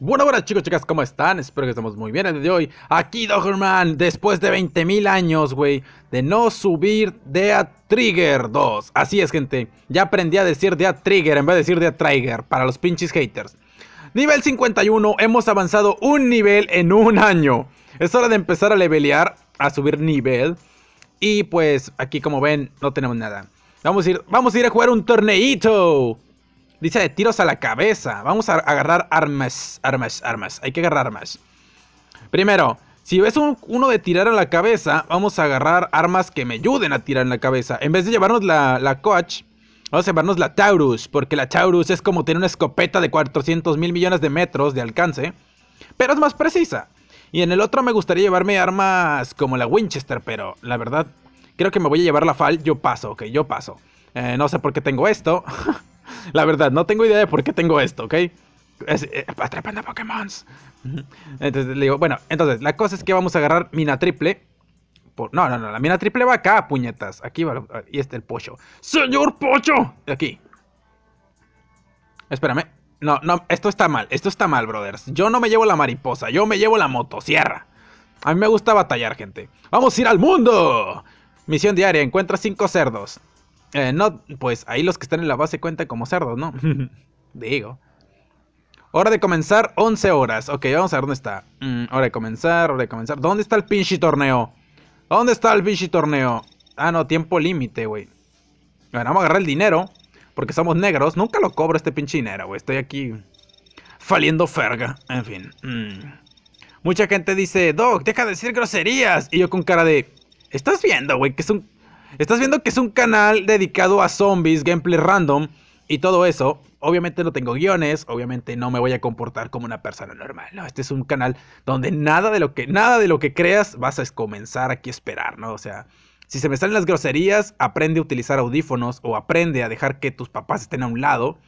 Bueno, buenas chicos, chicas, ¿cómo están? Espero que estemos muy bien el día de hoy. Aquí Doggerman, después de 20.000 años, güey, de no subir Death Trigger 2. Así es, gente, ya aprendí a decir Death Trigger en vez de decir Death Trigger para los pinches haters. Nivel 51, hemos avanzado un nivel en un año. Es hora de empezar a levelear, a subir nivel. Y pues, aquí como ven, no tenemos nada. Vamos a ir, vamos a, ir a jugar un torneito. Dice de tiros a la cabeza. Vamos a agarrar armas, armas, armas. Hay que agarrar armas. Primero, si ves uno de tirar a la cabeza, vamos a agarrar armas que me ayuden a tirar en la cabeza. En vez de llevarnos la, la Coach, vamos a llevarnos la Taurus. Porque la Taurus es como tener una escopeta de 400 mil millones de metros de alcance. Pero es más precisa. Y en el otro me gustaría llevarme armas como la Winchester, pero la verdad creo que me voy a llevar la FAL. Yo paso, ok, yo paso. Eh, no sé por qué tengo esto. La verdad, no tengo idea de por qué tengo esto, ¿ok? Es, eh, a atrapando Pokémon. Entonces le digo, bueno, entonces la cosa es que vamos a agarrar mina triple. no, no, no, la mina triple va acá, puñetas. Aquí va. Y este el pocho. ¡Señor pocho! Aquí. Espérame. No, no, esto está mal. Esto está mal, brothers. Yo no me llevo la mariposa, yo me llevo la motosierra. A mí me gusta batallar, gente. ¡Vamos a ir al mundo! Misión diaria, encuentra cinco cerdos. Eh, no, pues ahí los que están en la base cuentan como cerdos, ¿no? Digo. Hora de comenzar, 11 horas. Ok, vamos a ver dónde está. Mm, hora de comenzar, hora de comenzar. ¿Dónde está el pinche torneo? ¿Dónde está el pinche torneo? Ah, no, tiempo límite, güey. Bueno, vamos a agarrar el dinero. Porque somos negros. Nunca lo cobro este pinche dinero, güey. Estoy aquí. Faliendo ferga. En fin. Mm. Mucha gente dice, Doc, deja de decir groserías. Y yo con cara de. ¿Estás viendo, güey? Que es un Estás viendo que es un canal dedicado a zombies, gameplay random y todo eso. Obviamente no tengo guiones, obviamente no me voy a comportar como una persona normal. No, este es un canal donde nada de lo que nada de lo que creas vas a comenzar aquí a esperar, ¿no? O sea, si se me salen las groserías, aprende a utilizar audífonos o aprende a dejar que tus papás estén a un lado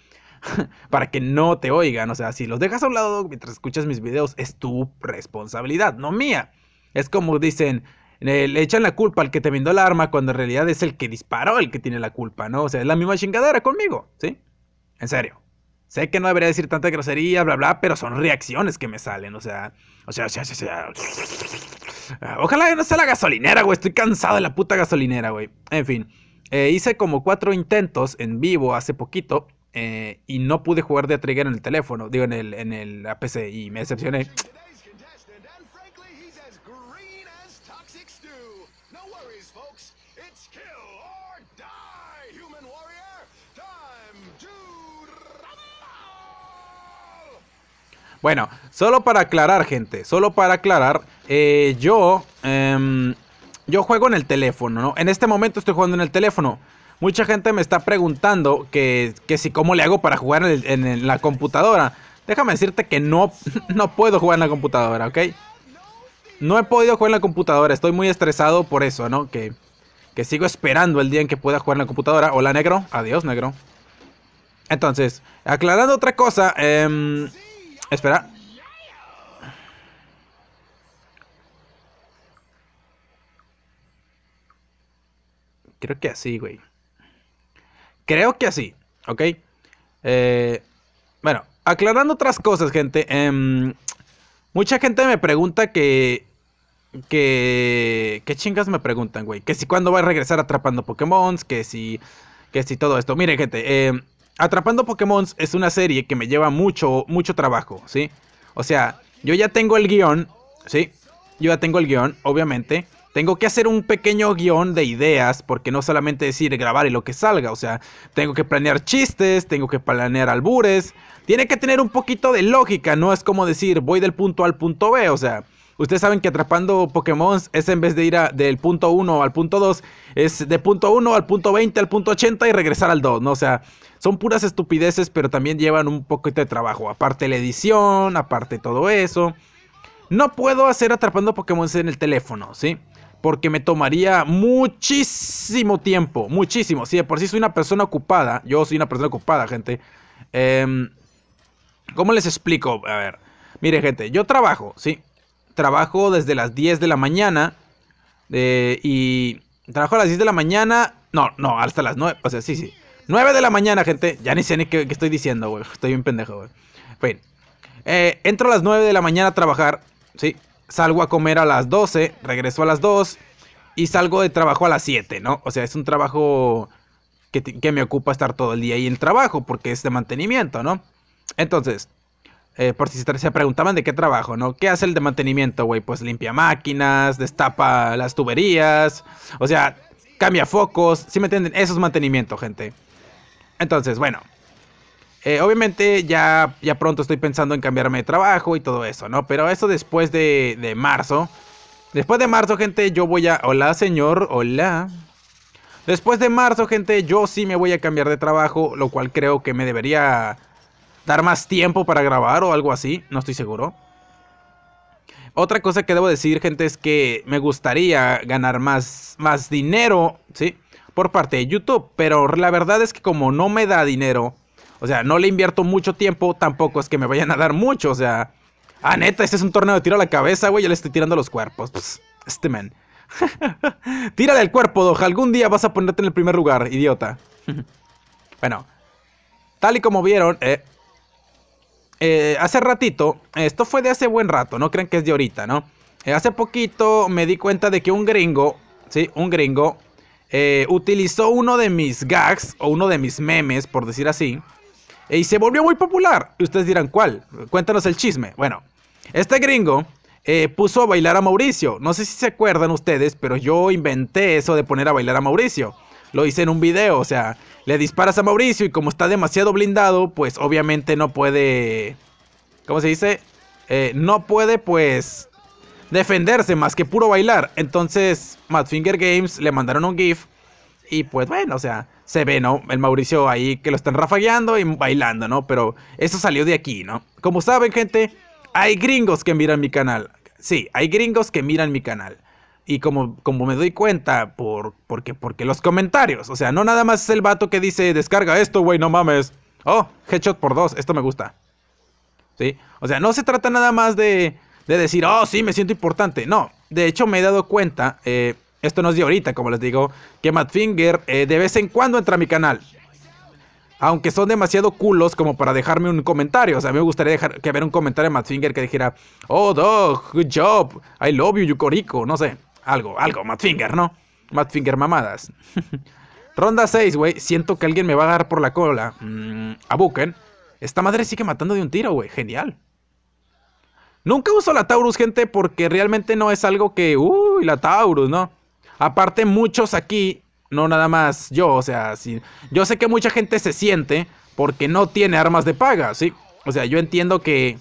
para que no te oigan. O sea, si los dejas a un lado mientras escuchas mis videos, es tu responsabilidad, no mía. Es como dicen, le echan la culpa al que te brindó el arma cuando en realidad es el que disparó el que tiene la culpa, ¿no? O sea, es la misma chingadera conmigo, ¿sí? En serio. Sé que no debería decir tanta grosería, bla, bla, pero son reacciones que me salen, o sea... O sea, o sea, o sea... Ah, ojalá no sea la gasolinera, güey. Estoy cansado de la puta gasolinera, güey. En fin. Eh, hice como cuatro intentos en vivo hace poquito. Eh, y no pude jugar de Trigger en el teléfono. Digo, en el, en el APC. Y me decepcioné. Bueno, solo para aclarar, gente, solo para aclarar, eh, yo, em, yo juego en el teléfono, ¿no? En este momento estoy jugando en el teléfono. Mucha gente me está preguntando que, si cómo le hago para jugar en, la computadora. Déjame decirte que no, no puedo jugar en la computadora, ¿ok? No he podido jugar en la computadora, estoy muy estresado por eso, ¿no? Que, que sigo esperando el día en que pueda jugar en la computadora. Hola, negro. Adiós, negro. Entonces, aclarando otra cosa, eh, Espera. Creo que así, güey. Creo que así, ¿ok? Eh, bueno, aclarando otras cosas, gente. Em, mucha gente me pregunta que... Que... ¿Qué chingas me preguntan, güey? Que si cuándo va a regresar atrapando Pokémon, que si... Que si todo esto. Miren, gente, eh, Atrapando Pokémon es una serie que me lleva mucho, mucho trabajo, ¿sí? O sea, yo ya tengo el guión, ¿sí? Yo ya tengo el guión, obviamente. Tengo que hacer un pequeño guión de ideas, porque no solamente decir grabar y lo que salga, o sea, tengo que planear chistes, tengo que planear albures. Tiene que tener un poquito de lógica, no es como decir voy del punto A al punto B, o sea, Ustedes saben que atrapando Pokémon es en vez de ir del punto 1 al punto 2, es de punto 1 al punto 20 al punto 80 y regresar al 2, ¿no? O sea, son puras estupideces, pero también llevan un poquito de trabajo. Aparte la edición, aparte todo eso. No puedo hacer atrapando Pokémon en el teléfono, ¿sí? Porque me tomaría muchísimo tiempo, muchísimo. Si por sí soy una persona ocupada, yo soy una persona ocupada, gente. Em, ¿Cómo les explico? A ver, mire, gente, yo trabajo, ¿sí? trabajo desde las 10 de la mañana. Eh, y trabajo a las 10 de la mañana. No, no, hasta las 9. O sea, sí, sí. 9 de la mañana, gente. Ya ni sé ni qué, estoy diciendo, güey. Estoy bien pendejo, güey. Fin. Eh, entro a las 9 de la mañana a trabajar. Sí. Salgo a comer a las 12. Regreso a las 2. Y salgo de trabajo a las 7, ¿no? O sea, es un trabajo que, que me ocupa estar todo el día ahí en el trabajo. Porque es de mantenimiento, ¿no? Entonces, eh, por si se preguntaban de qué trabajo, ¿no? ¿Qué hace el de mantenimiento, güey? Pues limpia máquinas, destapa las tuberías, o sea, cambia focos, ¿sí me entienden? Eso es mantenimiento, gente. Entonces, bueno, eh, obviamente ya, ya pronto estoy pensando en cambiarme de trabajo y todo eso, ¿no? Pero eso después de marzo. Después de marzo, gente, yo voy a... Hola, señor, hola. Después de marzo, gente, yo sí me voy a cambiar de trabajo, lo cual creo que me debería dar más tiempo para grabar o algo así, no estoy seguro. Otra cosa que debo decir, gente, es que me gustaría ganar más, más dinero, ¿sí? Por parte de YouTube, pero la verdad es que como no me da dinero, o sea, no le invierto mucho tiempo, tampoco es que me vayan a dar mucho, o sea... Ah, neta, este es un torneo de tiro a la cabeza, güey, Yo le estoy tirando los cuerpos. Pues, este man. Tírale el cuerpo, Doja, algún día vas a ponerte en el primer lugar, idiota. bueno, tal y como vieron, eh, eh, hace ratito, esto fue de hace buen rato, no crean que es de ahorita, ¿no? Eh, hace poquito me di cuenta de que un gringo, sí, un gringo, eh, utilizó uno de mis gags o uno de mis memes, por decir así, y se volvió muy popular. Y ustedes dirán, ¿cuál? Cuéntanos el chisme. Bueno, este gringo puso a bailar a Mauricio. No sé si se acuerdan ustedes, pero yo inventé eso de poner a bailar a Mauricio. Lo hice en un video, o sea, le disparas a Mauricio y como está demasiado blindado, pues obviamente no puede... ¿Cómo se dice? Eh, no puede pues defenderse más que puro bailar. Entonces Madfinger Games le mandaron un GIF y pues bueno, o sea, se ve, ¿no? El Mauricio ahí que lo están rafagueando y bailando, ¿no? Pero eso salió de aquí, ¿no? Como saben gente, hay gringos que miran mi canal. Sí, hay gringos que miran mi canal. Y como, como me doy cuenta, por, porque, porque los comentarios, o sea, no nada más es el vato que dice, descarga esto, güey, no mames. Oh, headshot por dos, esto me gusta. ¿Sí? O sea, no se trata nada más de, de decir, oh, sí, me siento importante. No, de hecho me he dado cuenta, eh, esto no es de ahorita, como les digo, que Matt eh, de vez en cuando entra a mi canal. Aunque son demasiado culos como para dejarme un comentario. O sea, mí me gustaría dejar que ver un comentario de Matt que dijera, oh, dog, good job, I love you, Yucorico, no sé. Algo, algo, Madfinger, ¿no? Madfinger mamadas. Ronda 6, güey. Siento que alguien me va a dar por la cola. Mm, a Buken. Esta madre sigue matando de un tiro, güey. Genial. Nunca uso la Taurus, gente, porque realmente no es algo que... Uy, la Taurus, ¿no? Aparte, muchos aquí, no nada más yo, o sea, si, yo sé que mucha gente se siente porque no tiene armas de paga, ¿sí? O sea, yo entiendo que...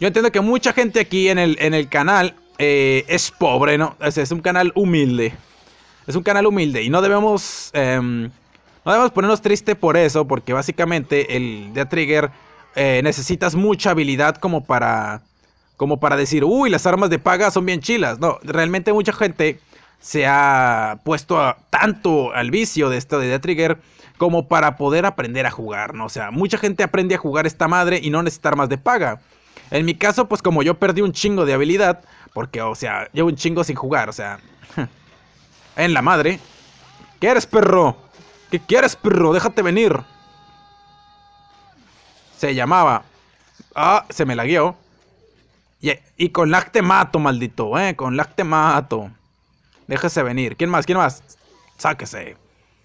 Yo entiendo que mucha gente aquí en el, en el canal eh, es pobre, ¿no? Es, es, un canal humilde. Es un canal humilde y no debemos... Em, no debemos ponernos tristes por eso, porque básicamente el de Trigger eh, necesitas mucha habilidad como para... Como para decir, uy, las armas de paga son bien chilas. No, realmente mucha gente se ha puesto tanto al vicio de esto de Trigger como para poder aprender a jugar, ¿no? O sea, mucha gente aprende a jugar esta madre y no necesita armas de paga. En mi caso, pues como yo perdí un chingo de habilidad, porque, o sea, llevo un chingo sin jugar, o sea. En la madre. ¿Qué eres, perro? ¿Qué quieres, perro? Déjate venir. Se llamaba. Ah, se me lagueó. Y, y con lag te mato, maldito, eh. Con lag te mato. Déjese venir. ¿Quién más? ¿Quién más? Sáquese.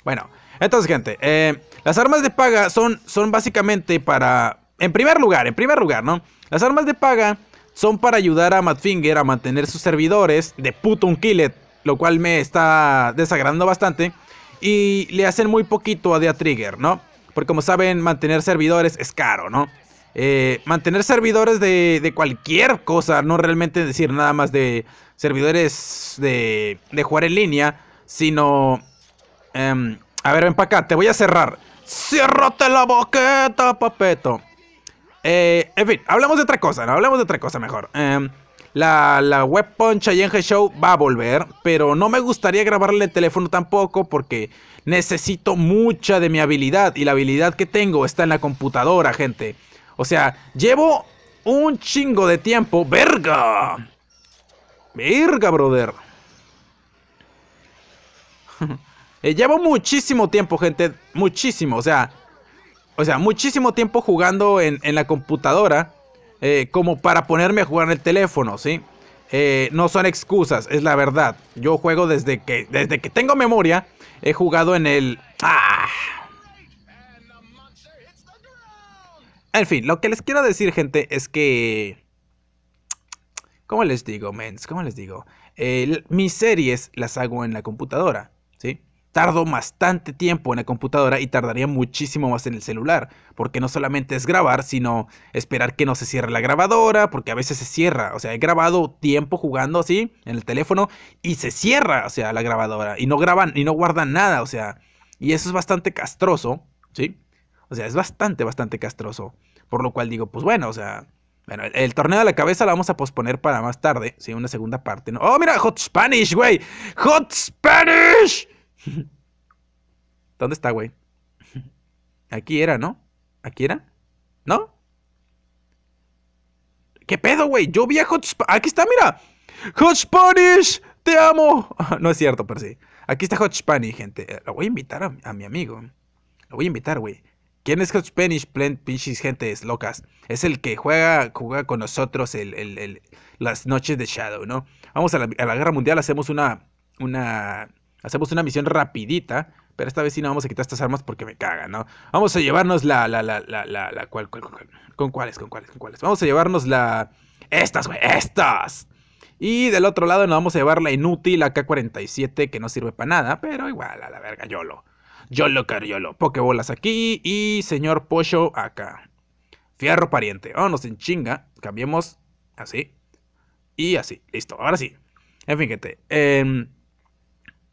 Bueno, entonces, gente, eh, las armas de paga son, son básicamente para en primer lugar, en primer lugar, ¿no? Las armas de paga son para ayudar a Madfinger a mantener sus servidores de puto un killet, lo cual me está desagradando bastante. Y le hacen muy poquito a Dea Trigger, ¿no? Porque como saben, mantener servidores es caro, ¿no? Eh, mantener servidores de, cualquier cosa, no realmente decir nada más de servidores de, jugar en línea, sino... Em, a ver, ven para acá, te voy a cerrar. Ciérrate la boqueta, papeto. Eh, en fin, hablamos de otra cosa, ¿no? Hablamos de otra cosa mejor. Em, la, la Web Punch Yenge Show va a volver, pero no me gustaría grabarle el teléfono tampoco porque necesito mucha de mi habilidad y la habilidad que tengo está en la computadora, gente. O sea, llevo un chingo de tiempo. ¡Verga! ¡Verga, brother! Eh, llevo muchísimo tiempo, gente. Muchísimo. O sea, o sea, muchísimo tiempo jugando en, la computadora eh, como para ponerme a jugar en el teléfono, ¿sí? Eh, no son excusas, es la verdad. Yo juego desde que, desde que tengo memoria, he jugado en el... ¡Ah! En fin, lo que les quiero decir, gente, es que... ¿Cómo les digo, mens? ¿Cómo les digo? Eh, mis series las hago en la computadora tardo bastante tiempo en la computadora y tardaría muchísimo más en el celular, porque no solamente es grabar, sino esperar que no se cierre la grabadora, porque a veces se cierra, o sea, he grabado tiempo jugando así en el teléfono y se cierra, o sea, la grabadora y no graban y no guardan nada, o sea, y eso es bastante castroso, ¿sí? O sea, es bastante bastante castroso, por lo cual digo, pues bueno, o sea, bueno, el, torneo de la cabeza lo vamos a posponer para más tarde, sí, una segunda parte, ¿no? Oh, mira, Hot Spanish, güey. Hot Spanish. ¿Dónde está, güey? Aquí era, ¿no? ¿Aquí era? ¿No? ¿Qué pedo, güey? Yo vi a Aquí está, mira. Hot Spanish, te amo. no es cierto, pero sí. Aquí está Hot Spanish, gente. Eh, lo voy a invitar a, mi amigo. Lo voy a invitar, güey. ¿Quién es Hot Spanish, pinches gentes locas? Es el que juega, juega con nosotros las noches de Shadow, ¿no? Vamos a la, a la guerra mundial, hacemos una, una Hacemos una misión rapidita, pero esta vez sí no vamos a quitar estas armas porque me cagan, ¿no? Vamos a llevarnos la, la, la, la, la, con cuáles, con cuáles, con cuáles. Vamos a llevarnos la, estas, güey, estas. Y del otro lado nos vamos a llevar la inútil AK-47 que no sirve para nada, pero igual, a la verga, YOLO. YOLO, cariolo. Pokebolas aquí y señor Pocho acá. Fierro pariente. vamos en chinga. Cambiemos así y así. Listo, ahora sí. En fin, gente. Eh,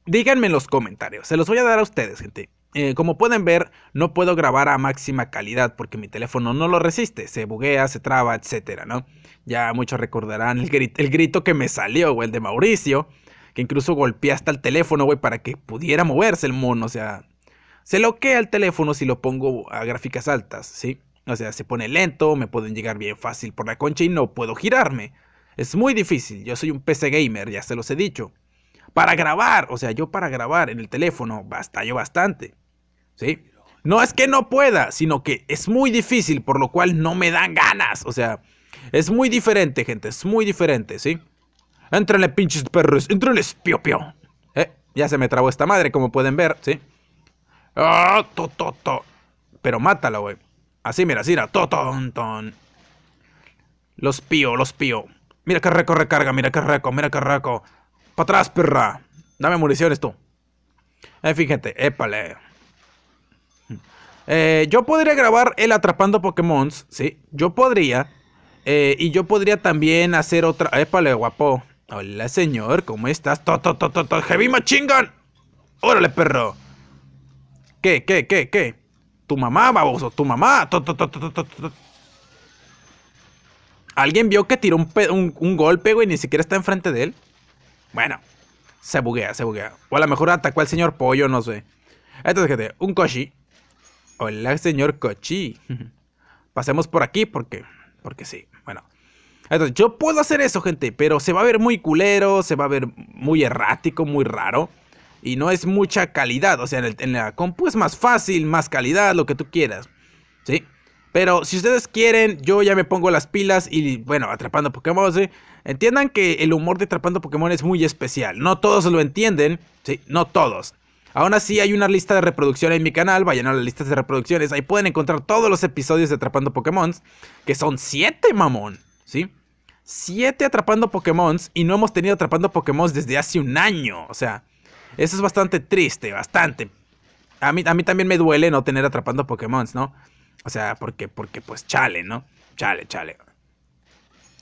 Díganme en los comentarios, se los voy a dar a ustedes, gente. Eh, como pueden ver, no puedo grabar a máxima calidad porque mi teléfono no lo resiste, se buguea, se traba, etcétera, ¿no? Ya muchos recordarán el, grito, el grito que me salió, güey, el de Mauricio, que incluso golpeé hasta el teléfono, güey, para que pudiera moverse el mono, o sea, se loquea el teléfono si lo pongo a gráficas altas, ¿sí? O sea, se pone lento, me pueden llegar bien fácil por la concha y no puedo girarme. Es muy difícil, yo soy un PC gamer, ya se los he dicho. Para grabar, o sea, yo para grabar en el teléfono yo bastante. ¿Sí? No es que no pueda, sino que es muy difícil, por lo cual no me dan ganas. O sea, es muy diferente, gente, es muy diferente, ¿sí? Entrenle pinches perros, entrenle pio pio. Eh, ya se me trabó esta madre, como pueden ver, ¿sí? ¡Ah, to, to, to, Pero mátala, güey. Así, mira, así, mira, to, ton, ton. Los pío, los pío. Mira que reco recarga, mira que reco, mira que reco. ¡Para atrás, perra! Dame municiones tú. Eh, fíjate, épale. Eh, yo podría grabar el atrapando Pokémon, ¿sí? Yo podría. Eh, y yo podría también hacer otra... Épale, guapo. Hola, señor, ¿cómo estás? ¡To, to, to, to, to! heavy ¡Órale, perro! ¿Qué, qué, qué, qué? Tu mamá, baboso, tu mamá. ¡To, to, to, Alguien vio que tiró un, un, un golpe, güey, ni siquiera está enfrente de él. Bueno, se buguea, se buguea. O a lo mejor atacó al señor pollo, no sé. Entonces, gente, un cochi. Hola, señor cochi. Pasemos por aquí porque, porque sí. Bueno. Entonces, yo puedo hacer eso, gente, pero se va a ver muy culero, se va a ver muy errático, muy raro. Y no es mucha calidad. O sea, en, en la compu es más fácil, más calidad, lo que tú quieras. Pero si ustedes quieren, yo ya me pongo las pilas y bueno, atrapando Pokémon, ¿sí? entiendan que el humor de atrapando Pokémon es muy especial. No todos lo entienden, sí, no todos. Aún así hay una lista de reproducción en mi canal, vayan a las listas de reproducciones, ahí pueden encontrar todos los episodios de Atrapando Pokémon, que son siete, mamón, ¿sí? Siete atrapando Pokémon y no hemos tenido atrapando Pokémon desde hace un año, o sea, eso es bastante triste, bastante. A mí, a mí también me duele no tener atrapando Pokémon, ¿no? O sea, porque, porque pues chale, ¿no? Chale, chale.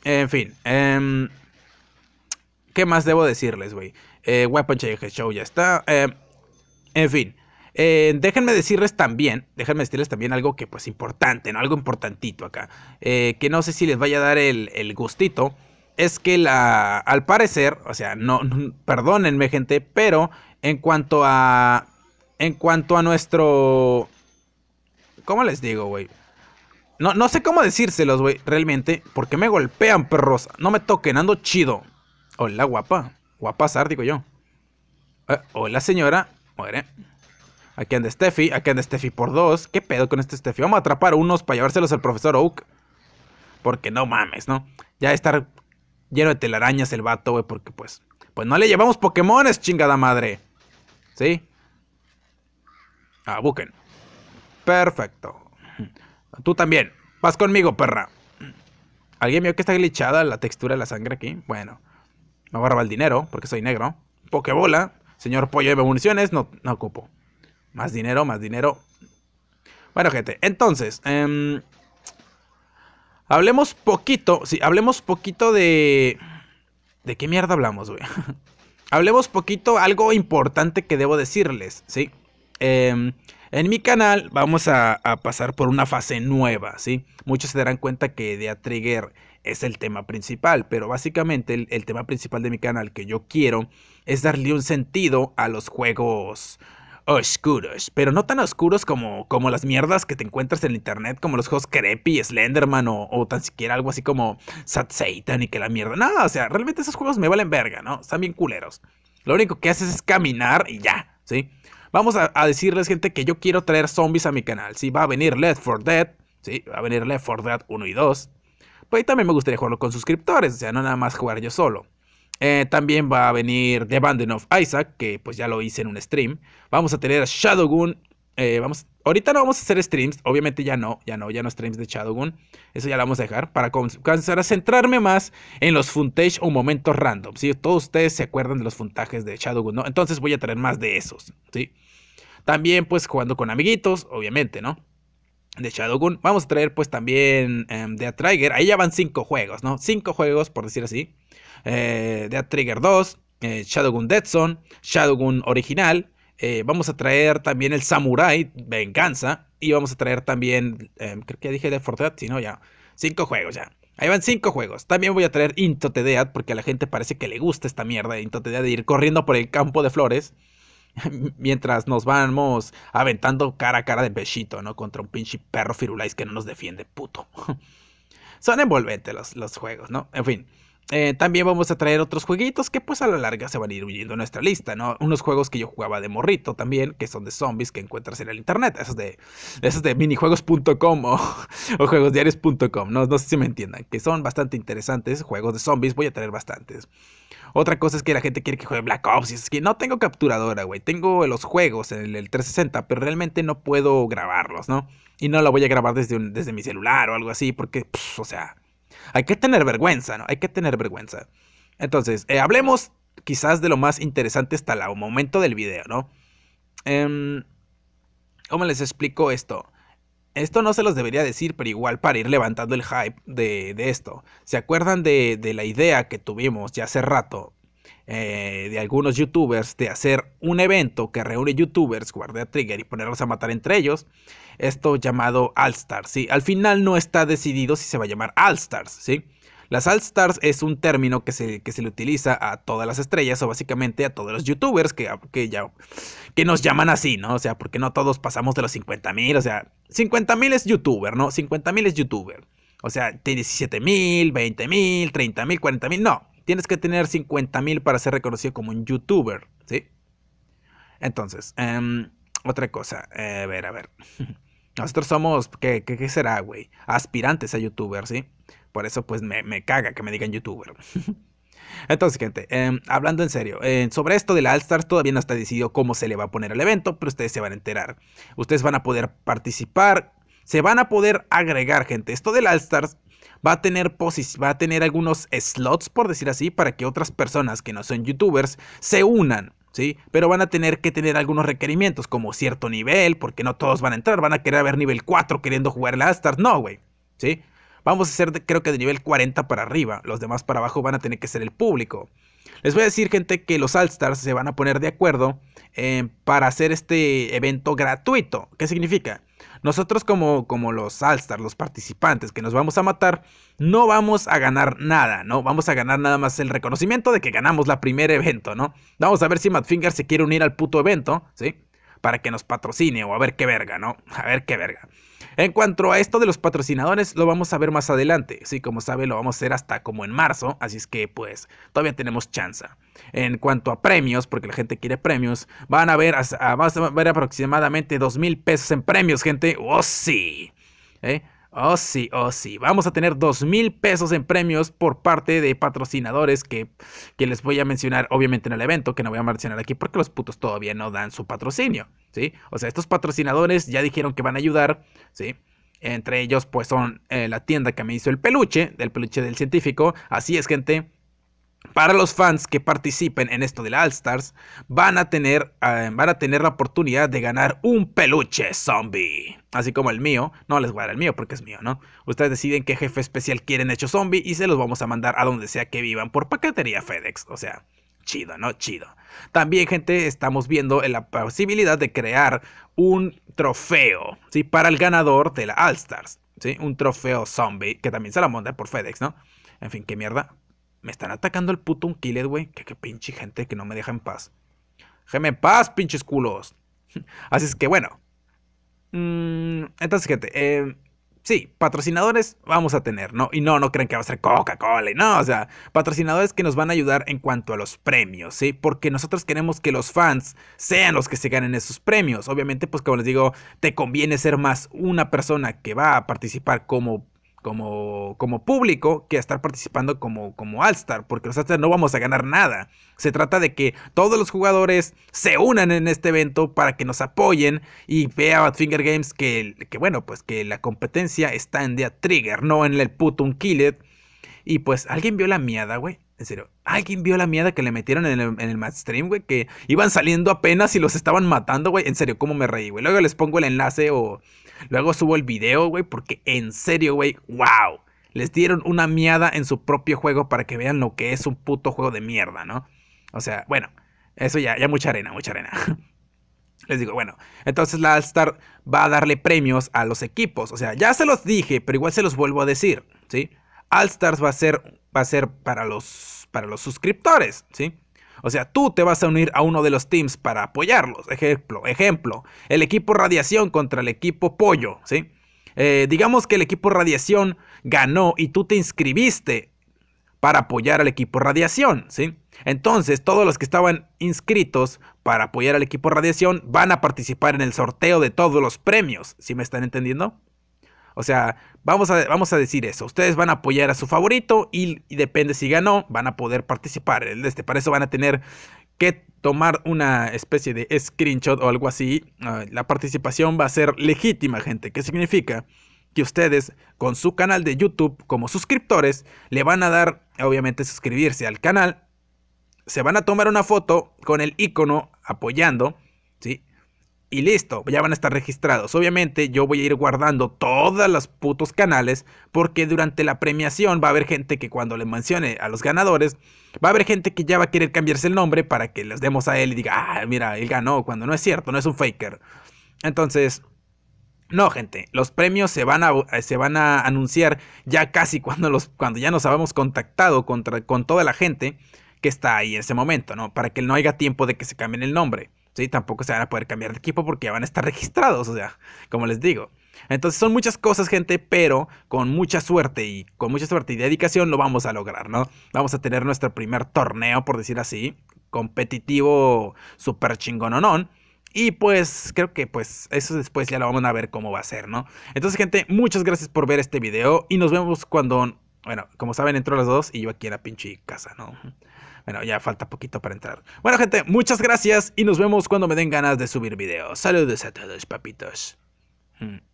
En fin. Em, ¿Qué más debo decirles, güey? Eh, Weapon Change Show ya está. Em, en fin. Eh, déjenme decirles también, déjenme decirles también algo que pues importante, ¿no? Algo importantito acá. Eh, que no sé si les vaya a dar el, gustito. Es que la. Al parecer, o sea, no, Perdónenme, gente. Pero en cuanto a. En cuanto a nuestro. ¿Cómo les digo, güey? No, no sé cómo decírselos, güey, realmente. Porque me golpean, perros. No me toquen, ando chido. Hola, guapa. Guapa Sar, digo yo. Eh, hola, señora. Muere. Aquí anda Steffi. Aquí anda Steffi por dos. ¿Qué pedo con este Steffi? Vamos a atrapar unos para llevárselos al profesor Oak. Porque no mames, ¿no? Ya estar lleno de telarañas el vato, güey. Porque pues. Pues no le llevamos Pokémones, chingada madre. ¿Sí? Ah, buquen Perfecto. Tú también. Vas conmigo, perra. ¿Alguien vio que está glitchada la textura de la sangre aquí? Bueno, me agarraba el dinero porque soy negro. Pokebola. Señor pollo de municiones, no, no ocupo. Más dinero, más dinero. Bueno, gente, entonces. Em, hablemos poquito. Sí, hablemos poquito de. ¿De qué mierda hablamos, güey? hablemos poquito, algo importante que debo decirles, ¿sí? Eh, en mi canal vamos a, pasar por una fase nueva, ¿sí? Muchos se darán cuenta que de Trigger es el tema principal, pero básicamente el, tema principal de mi canal que yo quiero es darle un sentido a los juegos oscuros, pero no tan oscuros como, como las mierdas que te encuentras en internet, como los juegos creepy, Slenderman o, tan siquiera algo así como Sad Satan y que la mierda. No, o sea, realmente esos juegos me valen verga, ¿no? Están bien culeros. Lo único que haces es caminar y ya, ¿sí? Vamos a, decirles, gente, que yo quiero traer zombies a mi canal. Si ¿sí? va a venir Left 4 Dead, ¿sí? va a venir Left 4 Dead 1 y 2. Pues ahí también me gustaría jugarlo con suscriptores, o sea, no nada más jugar yo solo. Eh, también va a venir The Abandon of Isaac, que pues ya lo hice en un stream. Vamos a tener Shadowgun, eh, vamos Ahorita no vamos a hacer streams, obviamente ya no, ya no, ya no streams de Shadowgun. Eso ya lo vamos a dejar para comenzar a centrarme más en los funtage o momentos random. si Todos ustedes se acuerdan de los funtajes de Shadowgun, ¿no? Entonces voy a traer más de esos, ¿sí? También pues jugando con amiguitos, obviamente, ¿no? De Shadowgun. Vamos a traer pues también em, de Trigger. Ahí ya van cinco juegos, ¿no? Cinco juegos, por decir así. Eh, de Trigger 2, eh, Shadowgun Dead Zone, Shadowgun original, eh, vamos a traer también el Samurai, Venganza. Y vamos a traer también, em, creo que ya dije de Fortnite, si no, ya. Cinco juegos ya. Ahí van cinco juegos. También voy a traer Intotedead porque a la gente parece que le gusta esta mierda de Intotedead de ir corriendo por el campo de flores. Mientras nos vamos aventando cara a cara de pechito, ¿no? Contra un pinche perro firulais que no nos defiende, puto. Son envolventes los, los juegos, ¿no? En fin. Eh, también vamos a traer otros jueguitos que pues a la larga se van a ir huyendo a nuestra lista, ¿no? Unos juegos que yo jugaba de morrito también, que son de zombies que encuentras en el internet, esos de, esos de minijuegos.com o, juegosdiarios.com, no, no sé si me entiendan, que son bastante interesantes, juegos de zombies, voy a traer bastantes. Otra cosa es que la gente quiere que juegue Black Ops. Y es que no tengo capturadora, güey. Tengo los juegos en el 360, pero realmente no puedo grabarlos, ¿no? Y no la voy a grabar desde, desde mi celular o algo así, porque, pff, o sea, hay que tener vergüenza, ¿no? Hay que tener vergüenza. Entonces, eh, hablemos quizás de lo más interesante hasta el momento del video, ¿no? Em, ¿Cómo les explico esto? Esto no se los debería decir, pero igual para ir levantando el hype de, esto. ¿Se acuerdan de, de, la idea que tuvimos ya hace rato eh, de algunos youtubers de hacer un evento que reúne youtubers, guardia trigger y ponerlos a matar entre ellos. Esto llamado All Stars, Al final no está decidido si se va a llamar All Stars, ¿sí? Las All Stars es un término que se, le utiliza a todas las estrellas o básicamente a todos los youtubers que, que, ya, que nos llaman así, ¿no? O sea, porque no todos pasamos de los 50 mil, o sea, 50 es youtuber, ¿no? 50 mil es youtuber. O sea, 17 mil, 20 mil, 30 mil, 40 mil, no tienes que tener 50.000 para ser reconocido como un youtuber, ¿sí? Entonces, em, otra cosa, eh, a ver, a ver. Nosotros somos, ¿qué, será, güey? Aspirantes a youtuber, ¿sí? Por eso, pues, me, caga que me digan youtuber. Entonces, gente, em, hablando en serio, eh, sobre esto del la All Stars todavía no está decidido cómo se le va a poner el evento, pero ustedes se van a enterar. Ustedes van a poder participar, se van a poder agregar, gente. Esto del la All Stars va a tener posis, va a tener algunos slots, por decir así, para que otras personas que no son youtubers se unan. ¿Sí? Pero van a tener que tener algunos requerimientos, como cierto nivel, porque no todos van a entrar, van a querer haber nivel 4 queriendo jugar All Stars. No, güey. ¿Sí? Vamos a ser, creo que de nivel 40 para arriba. Los demás para abajo van a tener que ser el público. Les voy a decir, gente, que los Stars se van a poner de acuerdo eh, para hacer este evento gratuito. ¿Qué significa? Nosotros como, como los Allstars, los participantes que nos vamos a matar, no vamos a ganar nada, ¿no? Vamos a ganar nada más el reconocimiento de que ganamos la primer evento, ¿no? Vamos a ver si Madfinger se quiere unir al puto evento, ¿sí? Para que nos patrocine o a ver qué verga, ¿no? A ver qué verga. En cuanto a esto de los patrocinadores, lo vamos a ver más adelante. Sí, como sabe, lo vamos a hacer hasta como en marzo. Así es que, pues, todavía tenemos chance. En cuanto a premios, porque la gente quiere premios, van a ver, ah, a ver aproximadamente dos mil pesos en premios, gente. ¡Oh, sí! ¿Eh? Oh, sí, oh, sí. Vamos a tener dos mil pesos en premios por parte de patrocinadores que, que, les voy a mencionar, obviamente, en el evento, que no voy a mencionar aquí porque los putos todavía no dan su patrocinio, ¿sí? O sea, estos patrocinadores ya dijeron que van a ayudar, ¿sí? Entre ellos, pues son eh, la tienda que me hizo el peluche, del peluche del científico. Así es, gente para los fans que participen en esto de la All Stars, van a tener, eh, van a tener la oportunidad de ganar un peluche zombie. Así como el mío. No les voy a dar el mío porque es mío, ¿no? Ustedes deciden qué jefe especial quieren hecho zombie y se los vamos a mandar a donde sea que vivan por paquetería FedEx. O sea, chido, ¿no? Chido. También, gente, estamos viendo la posibilidad de crear un trofeo, ¿sí? Para el ganador de la All Stars, ¿sí? Un trofeo zombie que también se la manda por FedEx, ¿no? En fin, qué mierda. Me están atacando el puto un killer güey. Que qué pinche gente que no me deja en paz. Déjeme en paz, pinches culos. Así es que bueno. Mm, entonces, gente, em, sí, patrocinadores vamos a tener, ¿no? Y no, no crean que va a ser Coca-Cola, no, o sea, patrocinadores que nos van a ayudar en cuanto a los premios, ¿sí? Porque nosotros queremos que los fans sean los que se ganen esos premios. Obviamente, pues como les digo, te conviene ser más una persona que va a participar como como, como público que estar participando como, como All-Star, porque los All-Star no vamos a ganar nada. Se trata de que todos los jugadores se unan en este evento para que nos apoyen y vea a Finger Games que, que, bueno, pues que la competencia está en The Trigger, no en el puto killet. Y pues, ¿alguien vio la mierda, güey? En serio, ¿alguien vio la mierda que le metieron en el, en el match stream, güey? Que iban saliendo apenas y los estaban matando, güey. En serio, ¿cómo me reí, güey? Luego les pongo el enlace o Luego subo el video, güey, porque en serio, güey, wow. Les dieron una miada en su propio juego para que vean lo que es un puto juego de mierda, ¿no? O sea, bueno, eso ya, ya mucha arena, mucha arena. Les digo, bueno, entonces la All Star va a darle premios a los equipos. O sea, ya se los dije, pero igual se los vuelvo a decir, ¿sí? All Stars va a ser, va a ser para, los, para los suscriptores, ¿sí? O sea, tú te vas a unir a uno de los teams para apoyarlos. Ejemplo, ejemplo, el equipo radiación contra el equipo pollo, ¿sí? Eh, digamos que el equipo radiación ganó y tú te inscribiste para apoyar al equipo radiación, ¿sí? Entonces, todos los que estaban inscritos para apoyar al equipo radiación van a participar en el sorteo de todos los premios, ¿sí me están entendiendo? O sea, vamos a, vamos a decir eso. Ustedes van a apoyar a su favorito y, depende si ganó, van a poder participar. Este, para eso van a tener que tomar una especie de screenshot o algo así. Ah, la participación va a ser legítima, gente. ¿Qué significa? que ustedes con su canal de YouTube como suscriptores le van a dar, obviamente, suscribirse al canal. Se van a tomar una foto con el icono apoyando y listo, ya van a estar registrados. Obviamente yo voy a ir guardando todas las putos canales porque durante la premiación va a haber gente que cuando le mencione a los ganadores, va a haber gente que ya va a querer cambiarse el nombre para que les demos a él y diga, ah, mira, él ganó, cuando no es cierto, no es un faker. Entonces, no, gente, los premios se van a, se van a anunciar ya casi cuando, los, cuando ya nos habamos contactado con toda la gente que está ahí en ese momento, ¿no? Para que no haya tiempo de que se cambien el nombre. ¿sí? Tampoco se van a poder cambiar de equipo porque ya van a estar registrados, o sea, como les digo. Entonces son muchas cosas, gente, pero con mucha suerte y con mucha suerte y dedicación lo vamos a lograr, ¿no? Vamos a tener nuestro primer torneo, por decir así, competitivo super chingononón. Y pues creo que pues eso después ya lo vamos a ver cómo va a ser, ¿no? Entonces, gente, muchas gracias por ver este video y nos vemos cuando, bueno, como saben, entro las dos y yo aquí en la pinche casa, ¿no? Bueno, ya falta poquito para entrar. Bueno, gente, muchas gracias y nos vemos cuando me den ganas de subir videos. Saludos a todos, papitos. Mm.